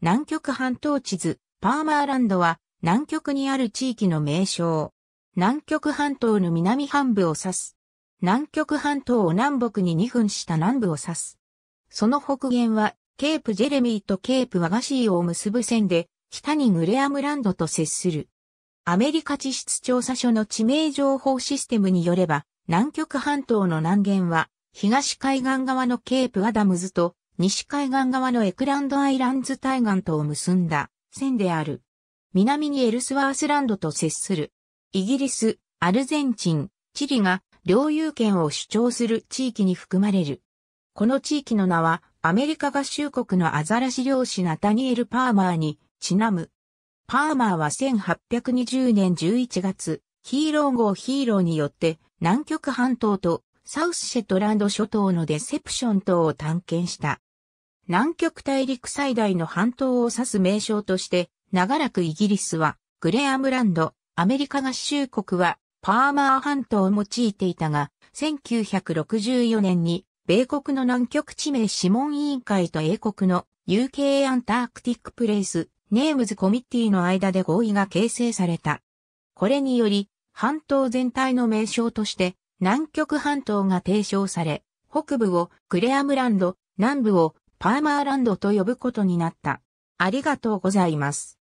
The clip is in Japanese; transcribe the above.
南極半島地図、パーマーランドは南極にある地域の名称。南極半島の南半部を指す。南極半島を南北に2分した南部を指す。その北限は、ケープジェレミーとケープワガシーを結ぶ線で、北にグレアムランドと接する。アメリカ地質調査所の地名情報システムによれば、南極半島の南限は、東海岸側のケープアダムズと西海岸側のエクランドアイランズ対岸とを結んだ線である。南にエルスワースランドと接する。イギリス、アルゼンチン、チリが領有権を主張する地域に含まれる。この地域の名はアメリカ合衆国のアザラシ漁師ナタニエル・パーマーにちなむ。パーマーは1820年11月、ヒーロー号ヒーローによって南極半島とサウスシェトランド諸島のデセプション島を探検した。南極大陸最大の半島を指す名称として、長らくイギリスは、グレアムランド、アメリカ合衆国は、パーマー半島を用いていたが、1964年に、米国の南極地名諮問委員会と英国の UK アンタークティックプレイス、ネームズコミッティの間で合意が形成された。これにより、半島全体の名称として、南極半島が提唱され、北部をグレアムランド、南部をパーマーランドと呼ぶことになった。ありがとうございます。